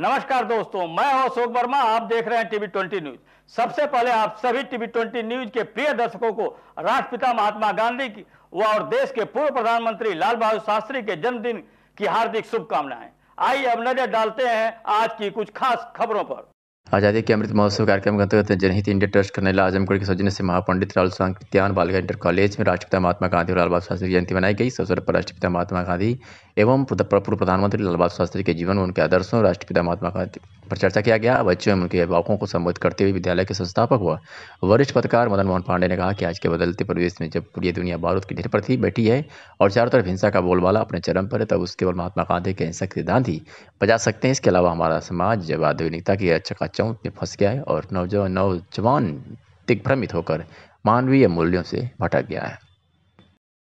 नमस्कार दोस्तों मैं हूं अशोक वर्मा आप देख रहे हैं टीवी ट्वेंटी न्यूज सबसे पहले आप सभी टीवी ट्वेंटी न्यूज के प्रिय दर्शकों को राष्ट्रपिता महात्मा गांधी की व और देश के पूर्व प्रधानमंत्री लाल बहादुर शास्त्री के जन्मदिन की हार्दिक शुभकामनाएं आइए अब नजर डालते हैं आज की कुछ खास खबरों पर आज़ादी के अमृत महोत्सव कार्यक्रम के अंतर्गत जनहित इंडिया ट्रस्ट करनेला आजमगढ़ के सौजन्य से महापंडित लाल सांग बालिका इंटर कॉलेज में राष्ट्रपिता महात्मा गांधी और लाल बहादुर शास्त्री जयंती मनाई गई इस अवसर पर राष्ट्रपिता महात्मा गांधी एवं पूर्व प्रधानमंत्री लाल बहादुर शास्त्री के जीवन में उनके आदर्शों राष्ट्रपिता महात्मा गांधी पर चर्चा किया गया बच्चों एवं उनके अभिभावकों को संबोधित करते हुए विद्यालय के संस्थापक व वरिष्ठ पत्रकार मदन मोहन पांडे ने कहा कि आज के बदलते परिवेश में जब पूरी दुनिया बारूद की ढेर पर थी बैठी है और चारों तरफ हिंसा का बोलबाला अपने चरम पर है तब उसके केवल महात्मा गांधी के हिंसक सिद्धांत ही बचा सकते हैं इसके अलावा हमारा समाज जब आधुनिकता की चकाचौंध में फंस गया है और नौजवान नौजवान दिग्भ्रमित होकर मानवीय मूल्यों से भटक गया है